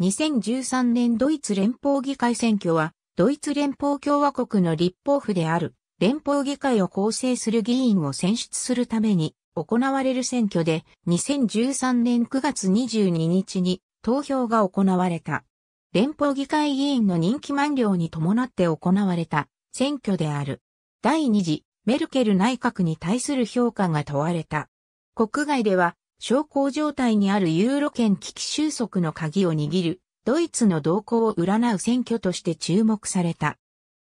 2013年ドイツ連邦議会選挙は、ドイツ連邦共和国の立法府である連邦議会を構成する議員を選出するために行われる選挙で2013年9月22日に投票が行われた。連邦議会議員の任期満了に伴って行われた選挙である。第二次メルケル内閣に対する評価が問われた。国外では小康状態にあるユーロ圏危機収束の鍵を握る、ドイツの動向を占う選挙として注目された。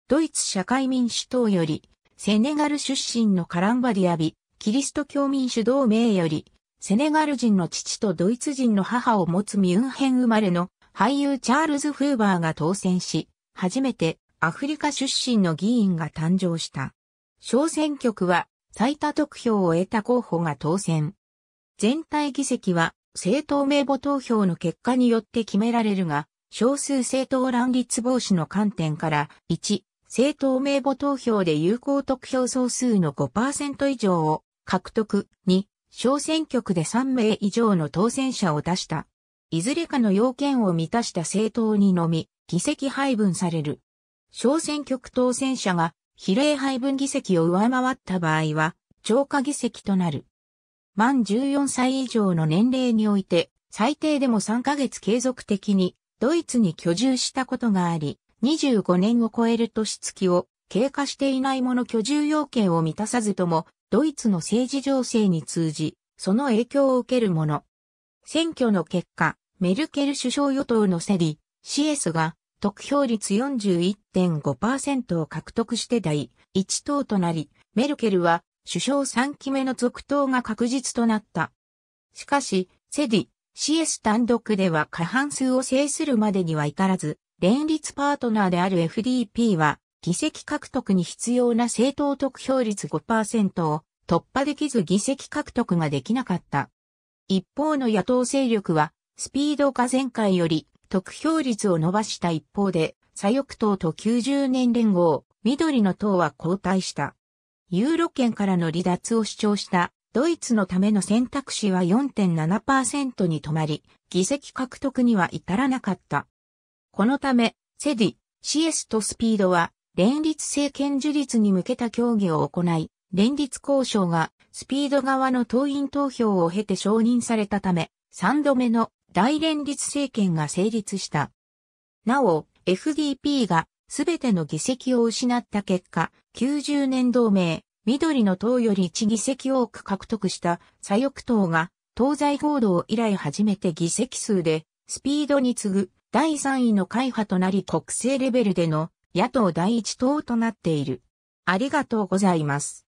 ドイツ社会民主党より、セネガル出身のカランバディアビ、キリスト教民主同盟より、セネガル人の父とドイツ人の母を持つミュンヘン生まれの俳優チャールズ・フーバーが当選し、初めてアフリカ出身の議員が誕生した。小選挙区は最多得票を得た候補が当選。全体議席は政党名簿投票の結果によって決められるが、少数政党乱立防止の観点から、1、政党名簿投票で有効得票総数の5%以上を獲得、2、小選挙区で3名以上の当選者を出した。いずれかの要件を満たした政党にのみ、議席配分される。小選挙区当選者が比例配分議席を上回った場合は、超過議席となる。満14歳以上の年齢において、最低でも3ヶ月継続的にドイツに居住したことがあり、25年を超える年月を経過していないもの居住要件を満たさずとも、ドイツの政治情勢に通じ、その影響を受けるもの。選挙の結果、メルケル首相与党のセリ、CS が得票率41.5%を獲得して第1党となり、メルケルは首相3期目の続投が確実となった。しかし、セディ、CS 単独では過半数を制するまでには至らず、連立パートナーである FDP は、議席獲得に必要な政党得票率5%を突破できず議席獲得ができなかった。一方の野党勢力は、スピードが前回より得票率を伸ばした一方で、左翼党と90年連合、緑の党は後退した。ユーロ圏からの離脱を主張したドイツのための選択肢は4.7%に止まり、議席獲得には至らなかった。このため、セディ、シエスとスピードは、連立政権樹立に向けた協議を行い、連立交渉がスピード側の党員投票を経て承認されたため、3度目の大連立政権が成立した。なお、FDP がすべての議席を失った結果、90年同盟、緑の党より1議席多く獲得した左翼党が東西合同以来初めて議席数でスピードに次ぐ第3位の会派となり国政レベルでの野党第一党となっている。ありがとうございます。